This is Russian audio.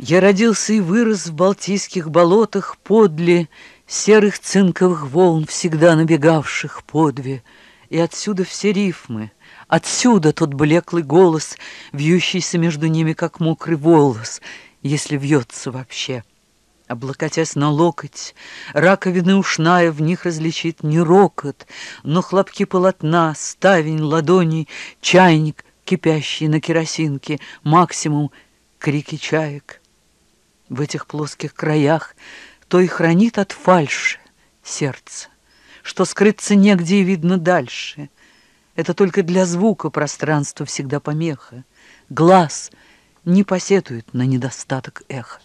Я родился и вырос в балтийских болотах подле Серых цинковых волн, всегда набегавших подве, И отсюда все рифмы, отсюда тот блеклый голос, Вьющийся между ними, как мокрый волос, Если вьется вообще. Облокотясь на локоть, раковины ушная в них различит не рокот, Но хлопки полотна, ставень ладоней, чайник, кипящий на керосинке, максимум крики чаек. В этих плоских краях то и хранит от фальши сердце, что скрыться негде и видно дальше. Это только для звука пространство всегда помеха. Глаз не посетует на недостаток эха.